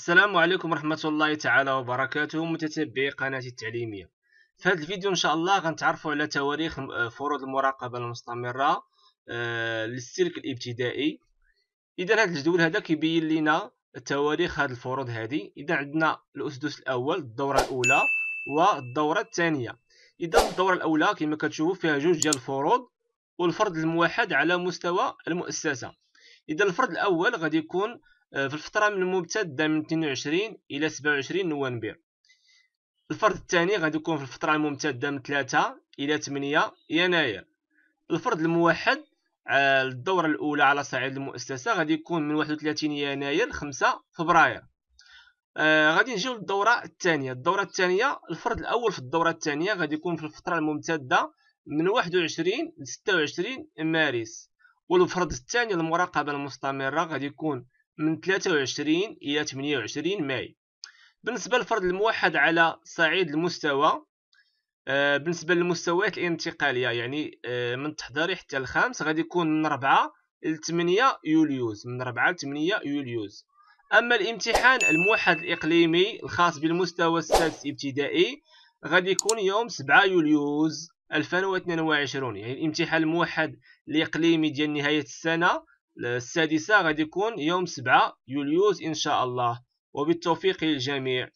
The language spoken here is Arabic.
السلام عليكم ورحمة الله تعالى وبركاته متتبعي قناتي التعليمية في هذا الفيديو إن شاء الله غنتعرفوا على تواريخ آه، فروض المراقبة المستمرة آه، للسلك الابتدائي إذا هذا الجدول هذا كيبين لنا تواريخ هذه الفروض هذه إذا عندنا الأسدس الأول الدورة الأولى والدورة الثانية إذا الدورة الأولى كما كتشوفوا فيها جوج ديال الفروض والفرض الموحد على مستوى المؤسسة إذا الفرض الأول غادي يكون آه، في الفترة من المبتدأ من 22 إلى 27 نوفمبر الفرد الثاني غادي يكون في الفترة الممتدة من 3 إلى 8 يناير الفرد الموحد الدورة الأولى على صعيد المؤسسة غادي يكون من 31 يناير 5 فبراير آه غادي نجيو للدورة الثانية الدورة الثانية الفرد الأول في الدورة الثانية غادي يكون في الفترة الممتدة من 21 ل 26 مارس والفرد الثاني المراقبة المستمرة غادي يكون من 23 إلى 28 ماي بالنسبة للفرد الموحد على صعيد المستوى آه، بالنسبة للمستويات الانتقالية يعني آه، من التحضيري حتى الخامس غادي يكون من 4 ل 8 يوليوز من 4 ل 8 يوليوز أما الامتحان الموحد الإقليمي الخاص بالمستوى السادس ابتدائي غادي يكون يوم 7 يوليوز 2022 يعني الامتحان الموحد الإقليمي ديال نهاية السنة السادسة غادي يكون يوم 7 يوليوز إن شاء الله وبالتوفيق للجميع